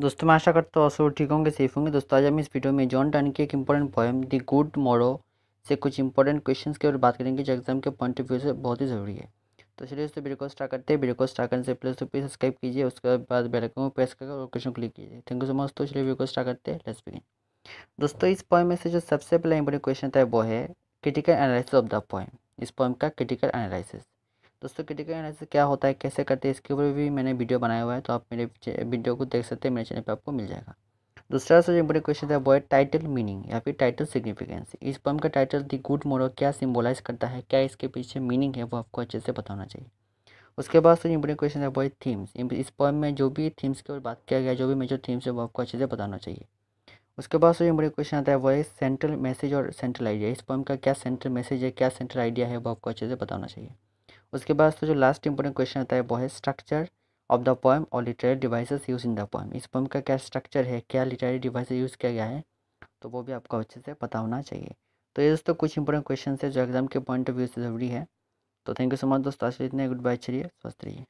दोस्तों मैं आशा करता हूँ सब ठीक होंगे सेफ होंगे दोस्तों आज हम इस वीडियो में जॉन टन की एक इंपॉर्टेंट पोएम द गुड मोरो से कुछ इंपॉर्टेंट क्वेश्चंस की और बात करेंगे जो एग्जाम के पॉइंट ऑफ व्यू से बहुत ही ज़रूरी है तो चलिए दोस्तों वीडियो को स्टार्ट करते हैं वीडियो को स्टार्ट करने से प्लस तो प्लीज सब्सक्राइब कीजिए उसके बाद बेलकन प्रेस करके और क्वेश्चन क्लिक कीजिए थैंक यू सो मच तो चलिए वीडियो को स्टार्ट करते हैं लेट्स बिगिन दोस्तों इस पॉइम में से जो सबसे पहला इंपॉर्टेंट क्वेश्चन था वो है critical analysis of the poem इस पॉइम का क्रिटिकल एनालिसिस दोस्तों क्रिटिकल एनालिसिस क्या होता है कैसे करते हैं इसके ऊपर भी मैंने वीडियो बनाया हुआ है तो आप मेरे वीडियो को देख सकते हैं मेरे चैनल पर आपको मिल जाएगा दूसरा सबसे इम्पोर्टेंट क्वेश्चन है वो है टाइटल मीनिंग या फिर टाइटल सिग्निफिकेंस इस पम का टाइटल दी गुड मोरो क्या सिम्बोलाइज करता है क्या इसके पीछे मीनिंग है वो आपको अच्छे से बताना चाहिए उसके बाद सबसे इम्पोर्टेंट क्वेश्चन है वो है थीम्स इस पॉइंट में जो भी थीम्स के ऊपर बात किया गया जो भी मेजर थीम्स है वो आपको अच्छे से बताना चाहिए उसके बाद सबसे इम्पोर्टेंट क्वेश्चन आता है वो है सेंट्रल मैसेज और सेंट्रल आइडिया इस पॉइंट का क्या सेंट्रल मैसेज है क्या सेंट्रल आइडिया है वो आपको अच्छे से बताना चाहिए उसके बाद तो जो लास्ट इंपॉर्टेंट क्वेश्चन आता है वो है स्ट्रक्चर ऑफ द पोएम और literary devices used in the poem इस पोएम का क्या स्ट्रक्चर है क्या लिटरेरी डिवाइस यूज़ किया गया है तो वो भी आपको अच्छे से पता होना चाहिए तो ये दोस्तों कुछ इंपॉर्टेंट क्वेश्चन है जो एग्जाम के पॉइंट ऑफ व्यू से जरूरी है तो थैंक यू सो मच दोस्तों आज इतने गुड बाय चलिए स्वस्थ रहिए